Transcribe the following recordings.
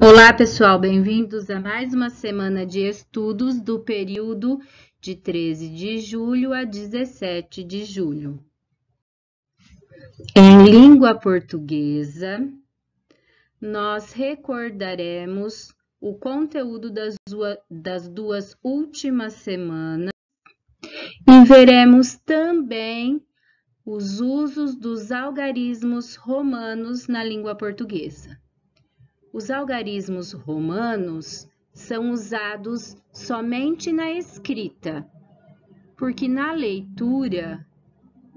Olá, pessoal, bem-vindos a mais uma semana de estudos do período de 13 de julho a 17 de julho. Em língua portuguesa, nós recordaremos o conteúdo das, das duas últimas semanas e veremos também os usos dos algarismos romanos na língua portuguesa. Os algarismos romanos são usados somente na escrita, porque na leitura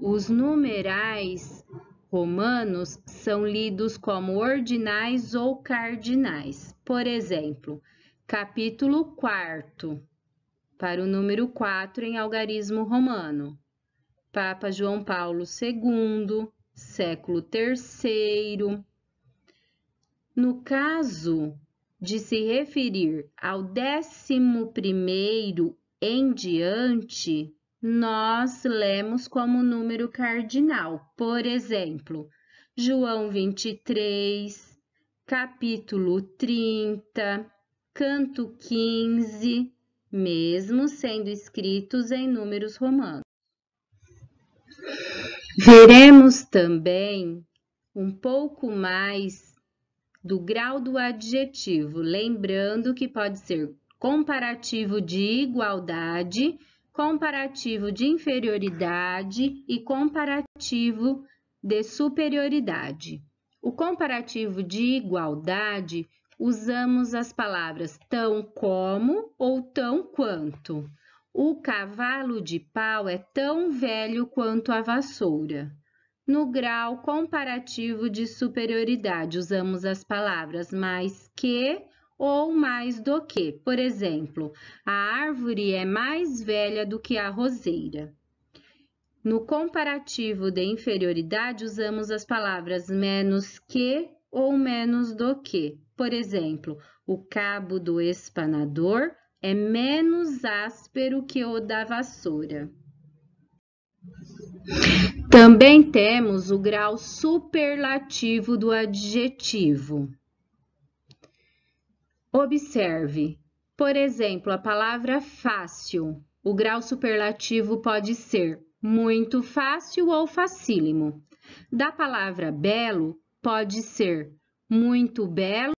os numerais romanos são lidos como ordinais ou cardinais. Por exemplo, capítulo 4 para o número 4 em algarismo romano. Papa João Paulo II, século III, no caso de se referir ao décimo primeiro em diante, nós lemos como número cardinal. Por exemplo, João 23, capítulo 30, canto 15, mesmo sendo escritos em números romanos. Veremos também um pouco mais do grau do adjetivo, lembrando que pode ser comparativo de igualdade, comparativo de inferioridade e comparativo de superioridade. O comparativo de igualdade usamos as palavras tão como ou tão quanto. O cavalo de pau é tão velho quanto a vassoura no grau comparativo de superioridade. Usamos as palavras mais que ou mais do que. Por exemplo, a árvore é mais velha do que a roseira. No comparativo de inferioridade, usamos as palavras menos que ou menos do que. Por exemplo, o cabo do espanador é menos áspero que o da vassoura. Também temos o grau superlativo do adjetivo. Observe, por exemplo, a palavra fácil. O grau superlativo pode ser muito fácil ou facílimo. Da palavra belo, pode ser muito belo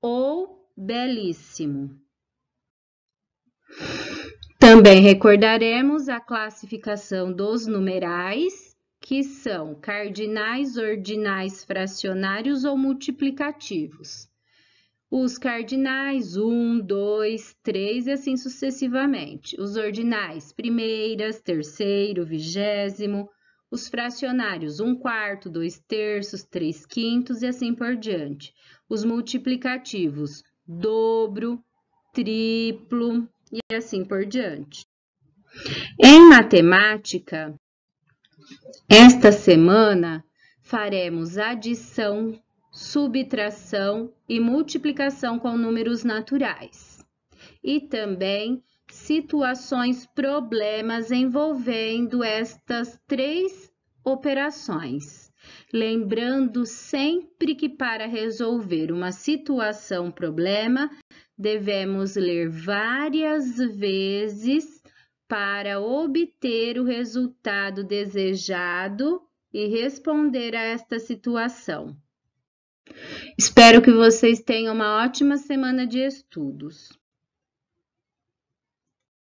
ou belíssimo. Também recordaremos a classificação dos numerais, que são cardinais, ordinais, fracionários ou multiplicativos. Os cardinais, 1, 2, 3 e assim sucessivamente. Os ordinais, primeiras, terceiro, vigésimo. Os fracionários, 1 quarto, 2 terços, 3 quintos e assim por diante. Os multiplicativos, dobro, triplo, e assim por diante. Em matemática, esta semana faremos adição, subtração e multiplicação com números naturais. E também situações, problemas envolvendo estas três operações. Lembrando sempre que para resolver uma situação, problema, devemos ler várias vezes para obter o resultado desejado e responder a esta situação. Espero que vocês tenham uma ótima semana de estudos.